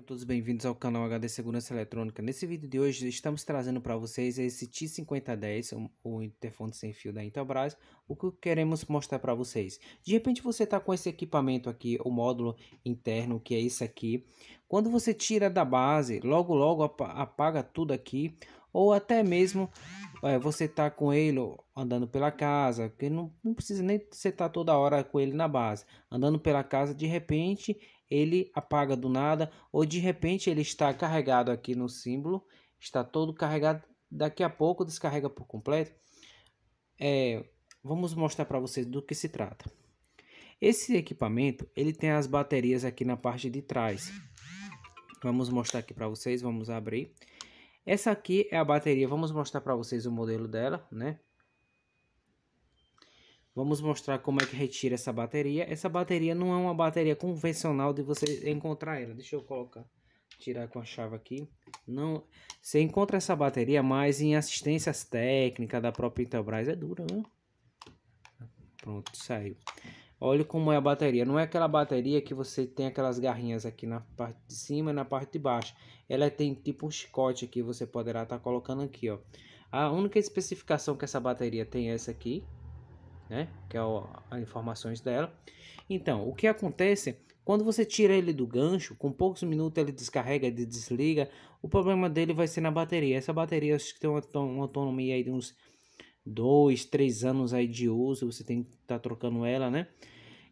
todos bem-vindos ao canal HD Segurança Eletrônica. Nesse vídeo de hoje estamos trazendo para vocês esse T5010, o interfone sem fio da Intelbras, o que queremos mostrar para vocês. De repente você está com esse equipamento aqui, o módulo interno, que é isso aqui. Quando você tira da base, logo logo apaga tudo aqui, ou até mesmo é, você está com ele andando pela casa, porque não, não precisa nem você tá toda hora com ele na base. Andando pela casa, de repente ele apaga do nada, ou de repente ele está carregado aqui no símbolo, está todo carregado, daqui a pouco descarrega por completo. É, vamos mostrar para vocês do que se trata. Esse equipamento, ele tem as baterias aqui na parte de trás. Vamos mostrar aqui para vocês, vamos abrir. Essa aqui é a bateria, vamos mostrar para vocês o modelo dela, né? Vamos mostrar como é que retira essa bateria. Essa bateria não é uma bateria convencional de você encontrar ela. Deixa eu colocar, tirar com a chave aqui. Não, você encontra essa bateria mais em assistências técnicas da própria Intelbras. É dura, né? Pronto, saiu. Olha como é a bateria. Não é aquela bateria que você tem aquelas garrinhas aqui na parte de cima e na parte de baixo. Ela tem tipo um chicote aqui, você poderá estar tá colocando aqui, ó. A única especificação que essa bateria tem é essa aqui, né? Que é o, as informações dela. Então, o que acontece quando você tira ele do gancho, com poucos minutos ele descarrega, e desliga. O problema dele vai ser na bateria. Essa bateria acho que tem uma, uma autonomia aí de uns 2, 3 anos aí de uso. Você tem que estar tá trocando ela, né?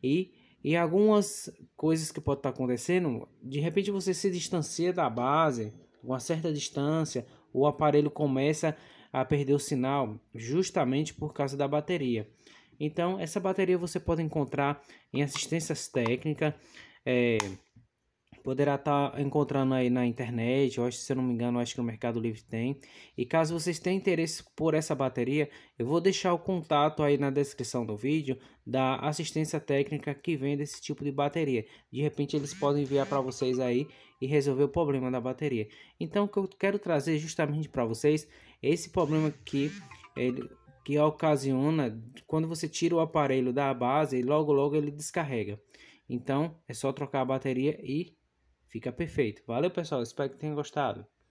E, e algumas coisas que pode estar tá acontecendo, de repente você se distancia da base, uma certa distância, o aparelho começa a perder o sinal justamente por causa da bateria. Então, essa bateria você pode encontrar em assistências técnicas, é, poderá estar tá encontrando aí na internet, eu acho, se eu não me engano, acho que o Mercado Livre tem. E caso vocês tenham interesse por essa bateria, eu vou deixar o contato aí na descrição do vídeo da assistência técnica que vende esse tipo de bateria. De repente eles podem enviar para vocês aí e resolver o problema da bateria. Então o que eu quero trazer justamente para vocês é esse problema que ele, que ocasiona quando você tira o aparelho da base e logo logo ele descarrega. Então é só trocar a bateria e fica perfeito. Valeu pessoal, espero que tenham gostado.